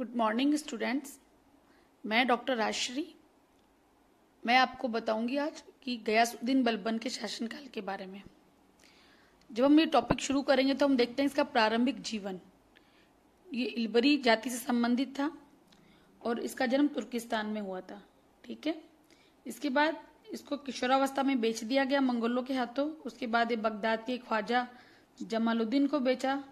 Good morning students मैं doctor Rajshree मैं आपको बताऊंगी आज कि गयासुद्दीन बलबन के शासनकाल के बारे में जब हम ये टॉपिक शुरू करेंगे तो हम देखते हैं इसका प्रारंभिक जीवन ये इलबरी जाति से संबंधित था और इसका जन्म तुर्किस्तान में हुआ था ठीक है इसके बाद इसको किशोरावस्था में बेच दिया गया मंगोलों के हाथों उसके बाद ये बगदाद के ख्वाजा जमालुद्दीन को बेचा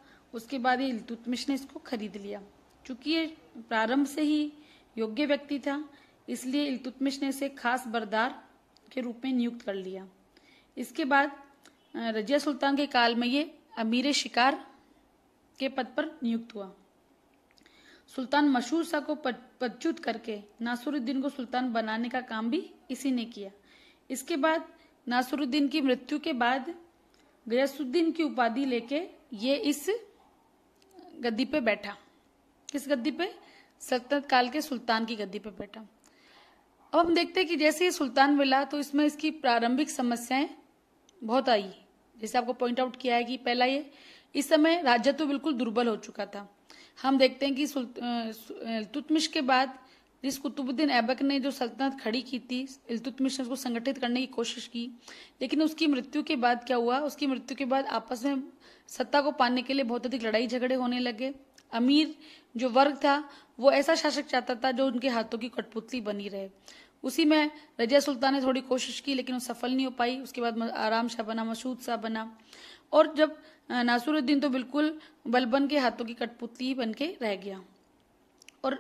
उसके बाद ये इलतुतमिश ने इसको खरीद लिया चूंकि ये प्रारंभ से ही योग्य व्यक्ति था इसलिए इलतुतमिश ने इसे खास बरदार के रूप में नियुक्त कर लिया इसके बाद रजिया सुल्तान के काल में ये अमीर शिकार के पद पर नियुक्त हुआ सुल्तान मशहूर शाह को पदच्युत करके नासुरुद्दीन को सुल्तान बनाने का काम भी इसी ने किया इसके बाद नासुरुद्दीन की मृत्यु के बाद गयासुद्दीन की उपाधि लेके ये इस गद्दी पे बैठा किस गद्दी पे सल्तनत काल के सुल्तान की गद्दी पे बैठा अब हम देखते हैं कि जैसे ये सुल्तान मिला तो इसमें इसकी प्रारंभिक समस्याएं बहुत आई जैसे आपको पॉइंट आउट किया है कि पहला ये इस समय राज्य तो बिल्कुल दुर्बल हो चुका था हम देखते हैं कि तुतमिश के बाद जिस कुतुबुद्दीन ऐबक ने जो सल्तनत खड़ी की थी इल्तुतमिश ने उसको संगठित करने की कोशिश की लेकिन उसकी मृत्यु के बाद क्या हुआ उसकी मृत्यु के बाद आपस में सत्ता को पाने के लिए बहुत अधिक लड़ाई झगड़े होने लगे अमीर जो वर्ग था वो ऐसा शासक चाहता था जो उनके हाथों की कठपुतली बनी रहे उसी में रजिया सुल्तान ने थोड़ी कोशिश की लेकिन वो सफल नहीं हो पाई उसके बाद आराम शाह बना मसूद शाह बना और जब नासुरुद्दीन तो बिल्कुल बलबन के हाथों की कठपुतली बन के रह गया और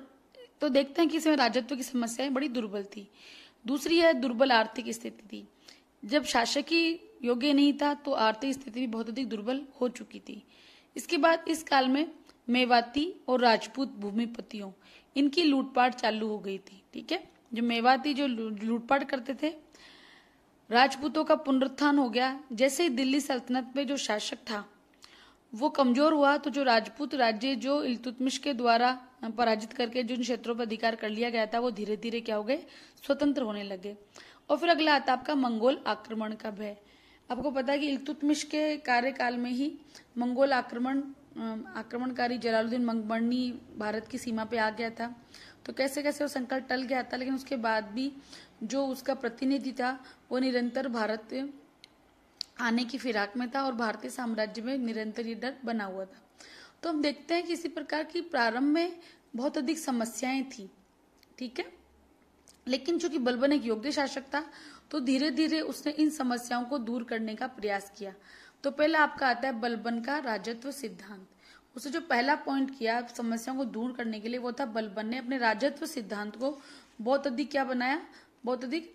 तो देखते हैं कि इसमें राजत्व की समस्याएं बड़ी दुर्बल थी दूसरी है दुर्बल आर्थिक स्थिति थी जब शासकीय योग्य नहीं था तो आर्थिक स्थिति भी बहुत अधिक दुर्बल हो चुकी थी इसके बाद इस काल में मेवाती और राजपूत भूमिपतियों इनकी लूटपाट चालू हो गई थी ठीक है जो मेवाती जो लूटपाट करते थे राजपूतों का पुनरुत्थान हो गया जैसे ही दिल्ली सल्तनत में जो शासक था वो कमजोर हुआ तो जो राजपूत राज्य जो इलतुतमिश के द्वारा पराजित करके जिन क्षेत्रों पर अधिकार कर लिया गया था वो धीरे धीरे क्या हो गए स्वतंत्र होने लगे और फिर अगला आता आपका मंगोल आक्रमण का भय आपको पता है कि इलतुतमिश के कार्यकाल में ही मंगोल आक्रमण आक्रमणकारी जलालुद्दीन मंगमणी भारत की सीमा पे आ गया था तो कैसे कैसे वो संकट टल गया था लेकिन उसके बाद भी जो उसका प्रतिनिधि था वो निरंतर भारत आने की फिराक में था और भारतीय साम्राज्य में निरंतर ये डर बना हुआ था तो हम देखते हैं कि इसी प्रकार की प्रारंभ में बहुत अधिक समस्याएं थी ठीक है लेकिन चूंकि बलबन एक योग्य शासक था तो धीरे धीरे उसने इन समस्याओं को दूर करने का प्रयास किया तो पहला आपका आता है बलबन का राजत्व सिद्धांत उसे जो पहला पॉइंट किया समस्याओं को दूर करने के लिए वो था बलबन ने अपने राजत्व सिद्धांत को बहुत अधिक क्या बनाया बहुत अधिक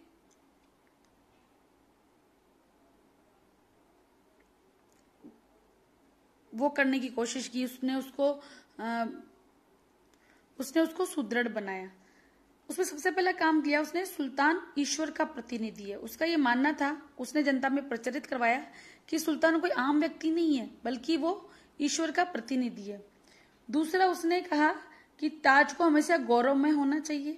वो करने की कोशिश की उसने उसको आ, उसने उसको सुदृढ़ बनाया उसमें सबसे पहला काम किया उसने सुल्तान ईश्वर का प्रतिनिधि है उसका ये मानना था उसने जनता में प्रचलित करवाया कि सुल्तान कोई आम व्यक्ति नहीं है बल्कि वो ईश्वर का प्रतिनिधि है दूसरा उसने कहा कि ताज को हमेशा गौरव में होना चाहिए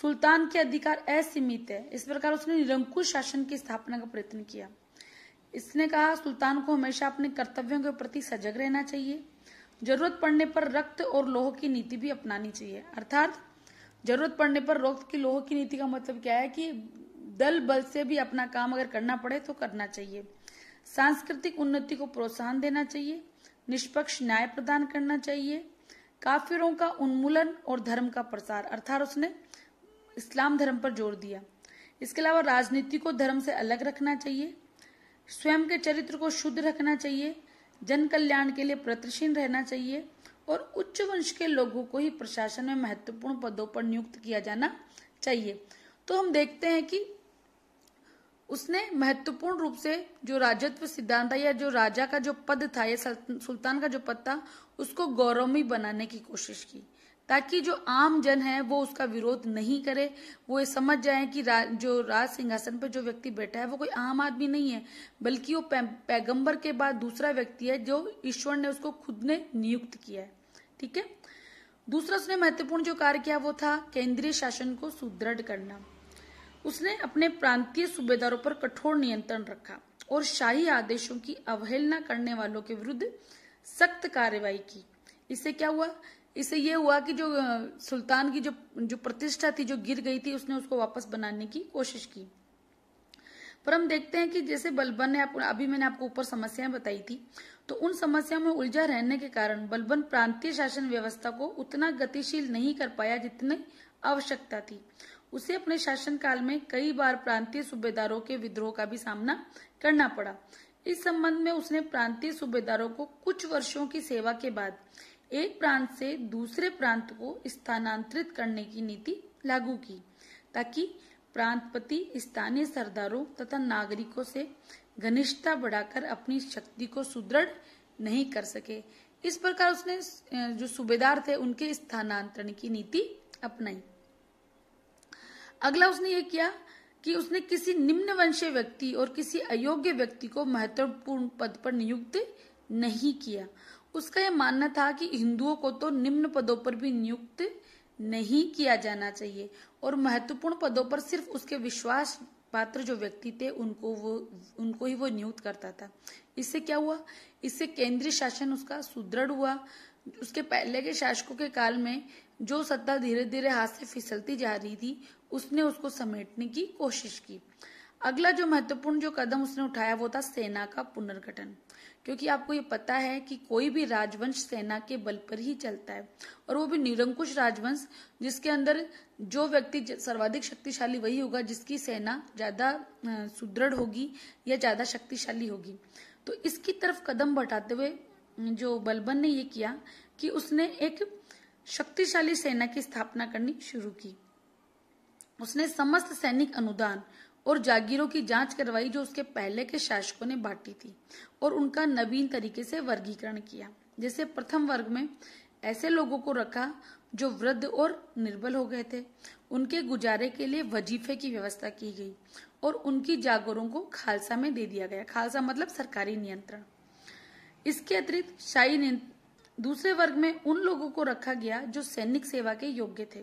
सुल्तान के अधिकार असीमित है इस प्रकार उसने निरंकुश शासन की स्थापना का प्रयत्न किया इसने कहा सुल्तान को हमेशा अपने कर्तव्यों के प्रति सजग रहना चाहिए जरूरत पड़ने पर रक्त और लोह की नीति भी अपनानी चाहिए अर्थात जरूरत पड़ने पर रक्त की लोह की नीति का मतलब क्या है कि दल बल से भी अपना काम अगर करना पड़े तो करना चाहिए सांस्कृतिक उन्नति को प्रोत्साहन देना चाहिए निष्पक्ष न्याय प्रदान करना चाहिए काफिरों का उन्मूलन और धर्म का प्रसार अर्थात उसने इस्लाम धर्म पर जोर दिया इसके अलावा राजनीति को धर्म से अलग रखना चाहिए स्वयं के चरित्र को शुद्ध रखना चाहिए जन कल्याण के लिए प्रतिशील रहना चाहिए और उच्च वंश के लोगों को ही प्रशासन में महत्वपूर्ण पदों पर नियुक्त किया जाना चाहिए तो हम देखते हैं कि उसने महत्वपूर्ण रूप से जो राजत्व सिद्धांत या जो राजा का जो पद था या सुल्तान का जो पद था उसको गौरवमी बनाने की कोशिश की ताकि जो आम जन है वो उसका विरोध नहीं करे वो ये समझ जाए कि रा, जो राज सिंहासन पर जो व्यक्ति बैठा है वो कोई आम आदमी नहीं है बल्कि वो पै, पैगंबर के बाद दूसरा व्यक्ति है जो ईश्वर ने उसको खुद ने नियुक्त किया है ठीक है दूसरा उसने महत्वपूर्ण जो कार्य किया वो था केंद्रीय शासन को सुदृढ़ करना उसने अपने प्रांतीय सूबेदारों पर कठोर नियंत्रण रखा और शाही आदेशों की अवहेलना करने वालों के विरुद्ध सख्त कार्यवाही की इससे क्या हुआ इससे यह हुआ कि जो सुल्तान की जो जो प्रतिष्ठा थी जो गिर गई थी उसने उसको वापस बनाने की कोशिश की पर हम देखते हैं कि जैसे बलबन ने आपको अभी मैंने आपको ऊपर समस्याएं बताई थी तो उन समस्याओं में उलझा रहने के कारण बलबन प्रांतीय शासन व्यवस्था को उतना गतिशील नहीं कर पाया जितनी आवश्यकता थी उसे अपने शासनकाल में कई बार प्रांतीय सूबेदारों के विद्रोह का भी सामना करना पड़ा इस संबंध में उसने प्रांतीय सूबेदारों को कुछ वर्षों की सेवा के बाद एक प्रांत से दूसरे प्रांत को स्थानांतरित करने की नीति लागू की ताकि प्रांतपति स्थानीय सरदारों तथा नागरिकों से घनिष्ठता बढ़ाकर अपनी शक्ति को सुदृढ़ नहीं कर सके इस प्रकार उसने जो सूबेदार थे उनके स्थानांतरण की नीति अपनाई अगला उसने ये किया कि उसने किसी निम्न वंशीय व्यक्ति और किसी अयोग्य व्यक्ति को महत्वपूर्ण पद पर नियुक्त नहीं किया उसका यह मानना था कि हिंदुओं को तो निम्न पदों पर भी नियुक्त नहीं किया जाना चाहिए और महत्वपूर्ण पदों पर सिर्फ उसके विश्वास पात्र जो व्यक्ति थे उनको वो उनको ही वो नियुक्त करता था इससे क्या हुआ इससे केंद्रीय शासन उसका सुदृढ़ हुआ उसके पहले के शासकों के काल में जो सत्ता धीरे धीरे हाथ से फिसलती जा रही थी उसने उसको समेटने की कोशिश की अगला जो महत्वपूर्ण जो कदम उसने उठाया वो था सेना का पुनर्गठन क्योंकि आपको ये पता है कि कोई भी राजवंश सेना के बल पर ही चलता है और वो भी निरंकुश राजवंश जिसके अंदर जो व्यक्ति सर्वाधिक शक्तिशाली वही होगा जिसकी सेना ज्यादा सुदृढ़ होगी या ज्यादा शक्तिशाली होगी तो इसकी तरफ कदम बढ़ाते हुए जो बलबन ने ये किया कि उसने एक शक्तिशाली सेना की स्थापना करनी शुरू की उसने समस्त सैनिक अनुदान और जागीरों की जांच करवाई जो उसके पहले के शासकों ने बांटी थी और उनका नवीन तरीके से वर्गीकरण किया जैसे प्रथम वर्ग में ऐसे लोगों को रखा जो वृद्ध और निर्बल हो गए थे उनके गुजारे के लिए वजीफे की व्यवस्था की गई और उनकी जागरों को खालसा में दे दिया गया खालसा मतलब सरकारी नियंत्रण इसके अतिरिक्त शाही दूसरे वर्ग में उन लोगों को रखा गया जो सैनिक सेवा के योग्य थे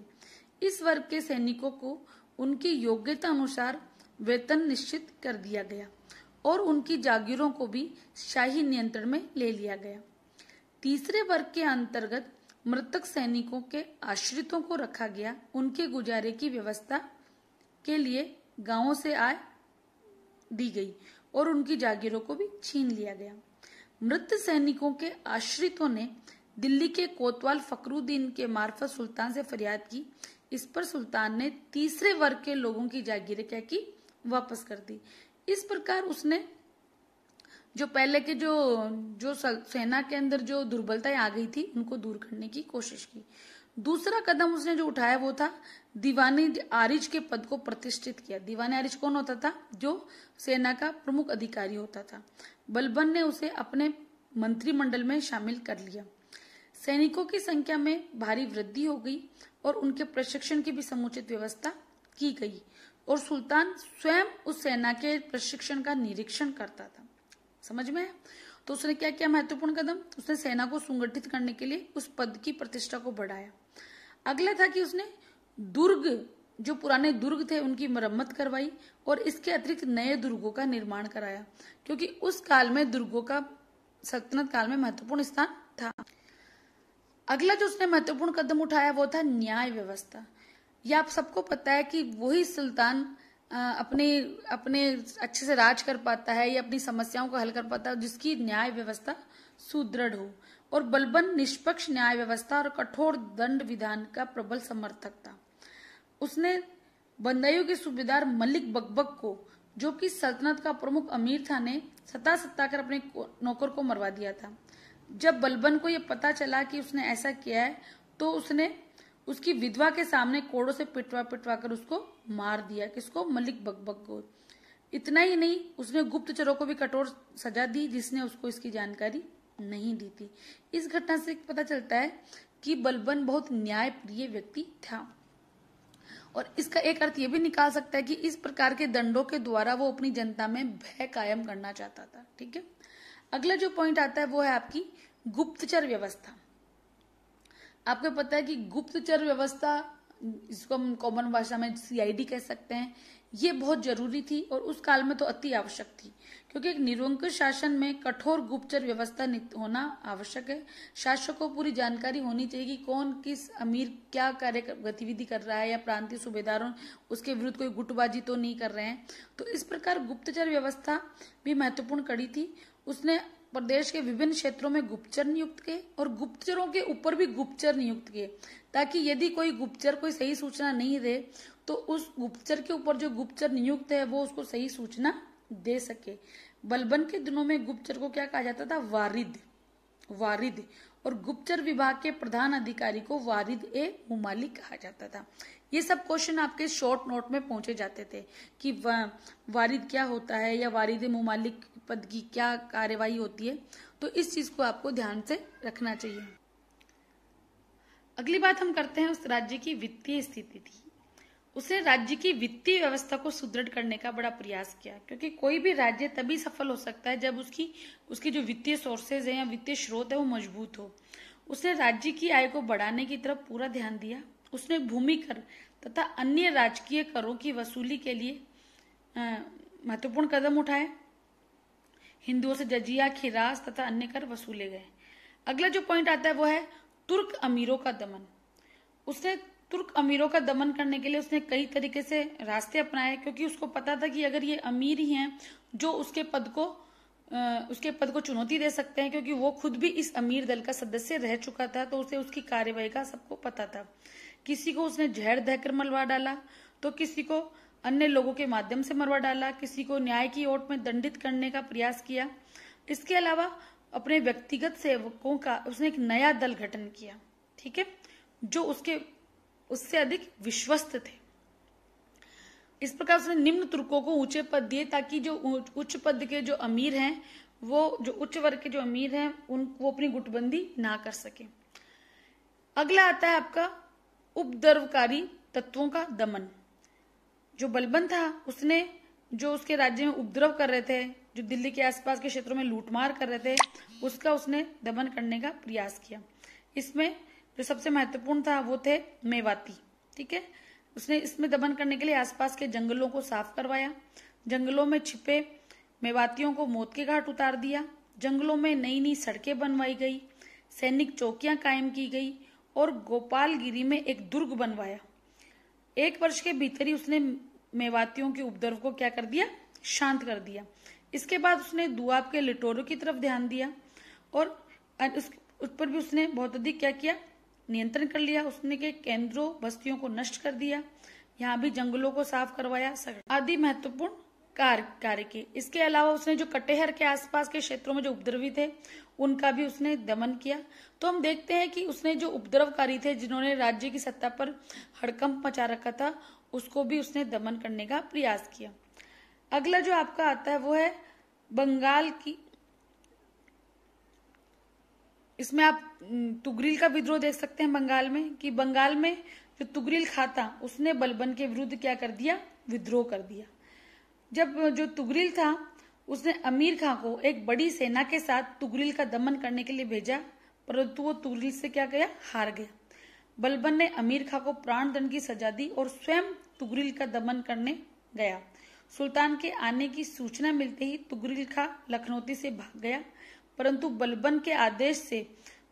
इस वर्ग के सैनिकों को उनकी योग्यता अनुसार वेतन निश्चित कर दिया गया और उनकी जागीरों को भी शाही नियंत्रण में ले लिया गया तीसरे वर्ग के अंतर्गत मृतक सैनिकों के आश्रितों को रखा गया उनके गुजारे की व्यवस्था के लिए गांवों से आय दी गई और उनकी जागीरों को भी छीन लिया गया मृत सैनिकों के आश्रितों ने दिल्ली के कोतवाल फकरुद्दीन के मार्फत सुल्तान से फरियाद की इस पर सुल्तान ने तीसरे वर्ग के लोगों की जागीर क्या की वापस कर दी इस प्रकार उसने जो पहले के जो जो सेना के अंदर जो दुर्बलताएं आ गई थी उनको दूर करने की कोशिश की दूसरा कदम उसने जो उठाया वो था दीवानी आरिज के पद को प्रतिष्ठित किया दीवानी आरिज कौन होता था जो सेना का प्रमुख अधिकारी होता था बलबन ने उसे अपने मंत्रिमंडल में शामिल कर लिया सैनिकों की संख्या में भारी वृद्धि हो गई और उनके प्रशिक्षण की भी समुचित व्यवस्था की गई और सुल्तान स्वयं उस सेना के प्रशिक्षण का निरीक्षण करता था समझ में है? तो उसने क्या किया महत्वपूर्ण कदम उसने सेना को संगठित करने के लिए उस पद की प्रतिष्ठा को बढ़ाया अगला था कि उसने दुर्ग जो पुराने दुर्ग थे उनकी मरम्मत करवाई और इसके अतिरिक्त नए दुर्गों का निर्माण कराया क्योंकि उस काल में दुर्गों का सल्तनत काल में महत्वपूर्ण स्थान था अगला जो उसने महत्वपूर्ण कदम उठाया वो था न्याय व्यवस्था यह आप सबको पता है कि वही सुल्तान अपने अपने अच्छे से राज कर पाता है या अपनी समस्याओं को हल कर पाता है जिसकी न्याय व्यवस्था सुदृढ़ हो और बलबन निष्पक्ष न्याय व्यवस्था और कठोर दंड विधान का प्रबल समर्थक था उसने बंदाइयों के सूबेदार मलिक बकबक को जो कि सल्तनत का प्रमुख अमीर था ने सता सत्ता कर अपने नौकर को मरवा दिया था जब बलबन को यह पता चला कि उसने ऐसा किया है तो उसने उसकी विधवा के सामने कोड़ों से पिटवा पिटवा कर उसको मार दिया किसको मलिक बकबक को इतना ही नहीं उसने गुप्तचरों को भी कठोर सजा दी जिसने उसको इसकी जानकारी नहीं दी थी इस घटना से पता चलता है कि बलबन बहुत न्यायप्रिय व्यक्ति था और इसका एक अर्थ ये भी निकाल सकता है कि इस प्रकार के दंडों के द्वारा वो अपनी जनता में भय कायम करना चाहता था ठीक है अगला जो पॉइंट आता है वो है आपकी गुप्तचर व्यवस्था आपको पता है कि गुप्तचर व्यवस्था जिसको हम कॉमन भाषा में सीआईडी कह सकते हैं ये बहुत जरूरी थी और उस काल में तो अति आवश्यक थी क्योंकि एक निरंकुश शासन में कठोर गुप्तचर व्यवस्था होना आवश्यक है शासक को पूरी जानकारी होनी चाहिए कि कौन किस अमीर क्या कार्य गतिविधि कर रहा है या प्रांतीय सूबेदारों उसके विरुद्ध कोई गुटबाजी तो नहीं कर रहे हैं तो इस प्रकार गुप्तचर व्यवस्था भी महत्वपूर्ण कड़ी थी उसने प्रदेश के विभिन्न क्षेत्रों में गुप्तचर नियुक्त किए और गुप्तचरों के ऊपर भी गुप्तचर नियुक्त किए ताकि यदि कोई गुप्तचर कोई सही सूचना नहीं दे तो उस गुप्तचर के ऊपर जो गुप्तचर नियुक्त है वो उसको सही सूचना दे सके बलबन के दिनों में गुप्तचर को क्या कहा जाता था वारिद वारिद और गुप्तचर विभाग के प्रधान अधिकारी को वारिद ए मुमालिक कहा जाता था ये सब क्वेश्चन आपके शॉर्ट नोट में पहुंचे जाते थे कि वारिद क्या होता है या वारिद मुमालिक पद की क्या कार्यवाही होती है तो इस चीज को आपको ध्यान से रखना चाहिए अगली बात हम करते हैं उस राज्य की वित्तीय स्थिति थी उसने राज्य की वित्तीय व्यवस्था को सुदृढ़ करने का बड़ा प्रयास किया क्योंकि कोई भी राज्य तभी सफल हो सकता है जब उसकी उसके जो वित्तीय सोर्सेज हैं या वित्तीय स्रोत है वो मजबूत हो उसने राज्य की आय को बढ़ाने की तरफ पूरा ध्यान दिया उसने भूमि कर तथा अन्य राजकीय करों की वसूली के लिए महत्वपूर्ण कदम उठाए हिंदुओं से जजिया खिराज तथा अन्य कर वसूले गए अगला जो पॉइंट आता है वो है तुर्क अमीरों का दमन उसने तुर्क अमीरों का दमन करने के लिए उसने कई तरीके से रास्ते अपनाए क्योंकि उसको पता था कि अगर ये अमीर ही हैं जो उसके पद को उसके पद को चुनौती दे सकते हैं क्योंकि वो खुद भी इस अमीर दल का सदस्य रह चुका था तो उसे उसकी कार्यवाही का सबको पता था किसी को उसने जहर दहकर मरवा डाला तो किसी को अन्य लोगों के माध्यम से मरवा डाला किसी को न्याय की ओट में दंडित करने का प्रयास किया इसके अलावा अपने व्यक्तिगत सेवकों का उसने एक नया दल गठन किया ठीक है जो उसके उससे अधिक विश्वस्त थे इस प्रकार उसने निम्न तुर्कों को ऊंचे पद दिए ताकि जो उच्च पद के जो अमीर हैं वो जो उच्च वर्ग के जो अमीर हैं उन वो अपनी गुटबंदी ना कर सके अगला आता है आपका उपद्रवकारी तत्वों का दमन जो बलबन था उसने जो उसके राज्य में उपद्रव कर रहे थे जो दिल्ली के आसपास के क्षेत्रों में लूटमार कर रहे थे उसका उसने दमन करने का प्रयास किया इसमें जो सबसे महत्वपूर्ण था वो थे मेवाती ठीक है उसने इसमें दमन करने के लिए आसपास के जंगलों को साफ करवाया जंगलों में छिपे मेवातियों को मौत के घाट उतार दिया जंगलों में नई नई सड़कें बनवाई गई सैनिक चौकियां कायम की गई और गोपालगिरी में एक दुर्ग बनवाया एक वर्ष के भीतर ही उसने मेवातियों के उपद्रव को क्या कर दिया शांत कर दिया इसके बाद उसने दुआब के लिटोरों की तरफ ध्यान दिया और उस, उस पर भी उसने बहुत अधिक क्या किया नियंत्रण कर लिया उसने के केंद्रों बस्तियों को नष्ट कर दिया यहाँ भी जंगलों को साफ करवाया आदि महत्वपूर्ण कार्य कार्य किए इसके अलावा उसने जो कटेहर के आसपास के क्षेत्रों में जो उपद्रवी थे उनका भी उसने दमन किया तो हम देखते हैं कि उसने जो उपद्रवकारी थे जिन्होंने राज्य की सत्ता पर हड़कंप मचा रखा था उसको भी उसने दमन करने का प्रयास किया अगला जो आपका आता है वो है बंगाल की इसमें आप तुगरील का विद्रोह देख सकते हैं बंगाल में कि बंगाल में जो तुगरील खाता उसने बलबन के विरुद्ध क्या कर दिया विद्रोह कर दिया जब जो तुगरिल था उसने अमीर खां को एक बड़ी सेना के साथ तुगरिल का दमन करने के लिए भेजा परंतु वो तुगरिल से क्या गया हार गया बलबन ने अमीर खां को प्राण दंड की सजा दी और स्वयं तुगरिल का दमन करने गया सुल्तान के आने की सूचना मिलते ही तुगरिल खां लखनौती से भाग गया परंतु बलबन के आदेश से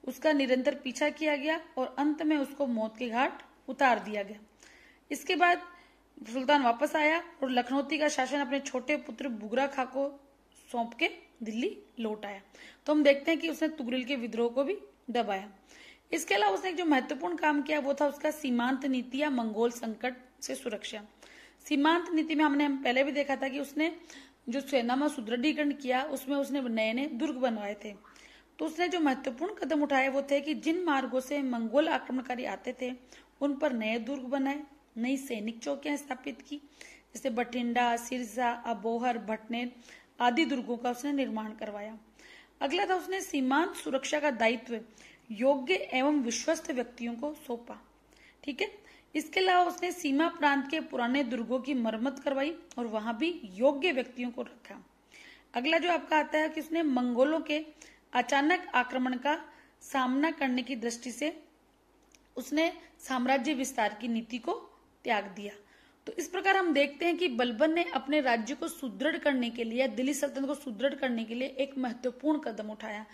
उसका निरंतर पीछा किया गया और अंत में उसको मौत के घाट उतार दिया गया इसके बाद सुल्तान वापस आया और लखनौती का शासन अपने छोटे पुत्र बुगरा खा को सौंप के दिल्ली लौट आया तो हम देखते हैं कि उसने तुगरिल के विद्रोह को भी दबाया इसके अलावा उसने जो महत्वपूर्ण काम किया वो था उसका सीमांत नीति या मंगोल संकट से सुरक्षा सीमांत नीति में हमने पहले भी देखा था कि उसने जो सेना में सुदृढ़ीकरण किया उसमें उसने नए नए दुर्ग बनवाए थे तो उसने जो महत्वपूर्ण कदम उठाए वो थे कि जिन मार्गों से मंगोल आक्रमणकारी आते थे उन पर नए दुर्ग बनाए नई सैनिक चौकियां स्थापित की जैसे बठिंडा सिरसा अबोहर भटनेर आदि दुर्गों का उसने निर्माण करवाया अगला था उसने सीमांत सुरक्षा का दायित्व योग्य एवं विश्वस्त व्यक्तियों को सौंपा ठीक है इसके अलावा उसने सीमा प्रांत के पुराने दुर्गों की मरम्मत करवाई और वहां भी योग्य व्यक्तियों को रखा अगला जो आपका आता है कि उसने मंगोलों के अचानक आक्रमण का सामना करने की दृष्टि से उसने साम्राज्य विस्तार की नीति को त्याग दिया तो इस प्रकार हम देखते हैं कि बलबन ने अपने राज्य को सुदृढ़ करने के लिए दिल्ली सल्तनत को सुदृढ़ करने के लिए एक महत्वपूर्ण कदम उठाया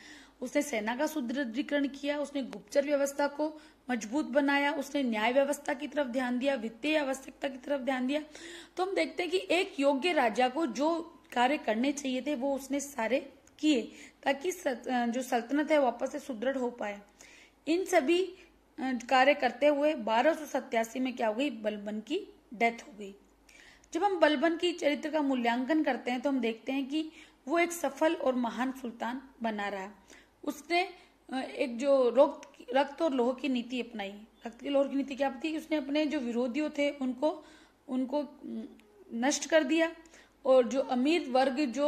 उसने सेना का सुदृढ़ीकरण किया उसने गुप्तचर व्यवस्था को मजबूत बनाया उसने न्याय व्यवस्था की तरफ ध्यान दिया वित्तीय आवश्यकता की तरफ ध्यान दिया तो हम देखते हैं कि एक योग्य राजा को जो कार्य करने चाहिए थे वो उसने सारे किए ताकि जो सल्तनत है वापस से सुदृढ़ हो पाए इन सभी अं, कार्य करते हुए बारह में क्या हुई बलबन की डेथ हो गई जब हम बलबन की चरित्र का मूल्यांकन करते हैं तो हम देखते हैं कि वो एक सफल और महान सुल्तान बना रहा उसने अं, एक जो रक्त रक्त और लोह की नीति अपनाई रक्त की लोह की नीति क्या थी उसने अपने जो विरोधियों थे उनको उनको अं, नष्ट कर दिया और जो अमीर वर्ग जो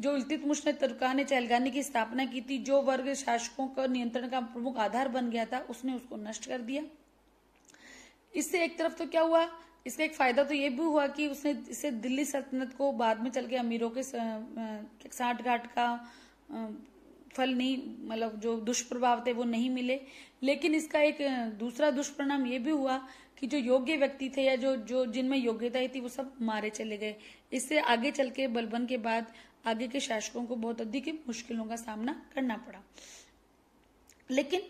जो इल्तुतमुश ने तुर्कान चहलगानी की स्थापना की थी जो वर्ग शासकों का नियंत्रण का प्रमुख आधार बन गया था उसने उसको नष्ट कर दिया इससे एक तरफ तो क्या हुआ इसका एक फायदा तो ये भी हुआ कि उसने इसे दिल्ली सल्तनत को बाद में चल के अमीरों के साठ घाट का फल नहीं मतलब जो दुष्प्रभाव थे वो नहीं मिले लेकिन इसका एक दूसरा दुष्परिणाम ये भी हुआ कि जो योग्य व्यक्ति थे या जो जो जिनमें योग्यता थी वो सब मारे चले गए इससे आगे चल के बलबन के बाद आगे के शासकों को बहुत अधिक मुश्किलों का सामना करना पड़ा लेकिन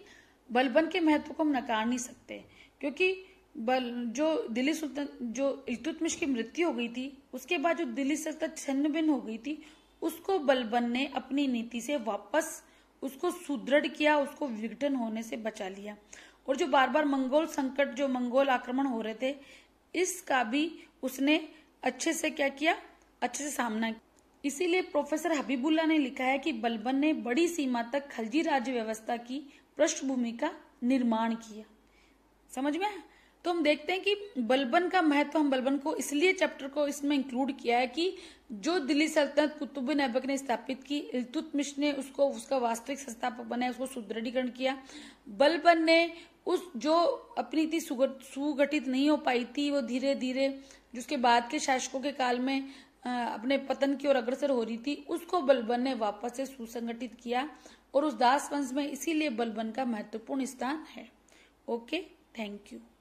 बलबन के महत्व को हम नकार नहीं सकते क्योंकि बल जो दिल्ली सुल्तान जो इलतुतमिश की मृत्यु हो गई थी उसके बाद जो दिल्ली सल्तनत छिन्न भिन्न हो गई थी उसको बलबन ने अपनी नीति से वापस उसको सुदृढ़ किया उसको विघटन होने से बचा लिया और जो बार बार मंगोल संकट जो मंगोल आक्रमण हो रहे थे इसका भी उसने अच्छे से क्या किया अच्छे से सामना किया इसीलिए प्रोफेसर हबीबुल्ला ने लिखा है कि बलबन ने बड़ी सीमा तक खलजी राज्य व्यवस्था की पृष्ठभूमि का निर्माण किया समझ में तो हम देखते हैं कि बलबन का महत्व हम बलबन को इसलिए चैप्टर को इसमें इंक्लूड किया है कि जो दिल्ली सल्तनत कुतुबुन ऐबक ने स्थापित की इल्तुतमिश ने उसको उसका वास्तविक संस्थापक बनाया उसको सुदृढ़ीकरण किया बलबन ने उस जो अपनी थी सुगठित नहीं हो पाई थी वो धीरे धीरे जिसके बाद के शासकों के काल में अपने पतन की ओर अग्रसर हो रही थी उसको बलबन ने वापस से सुसंगठित किया और उस दास वंश में इसीलिए बलबन का महत्वपूर्ण स्थान है ओके थैंक यू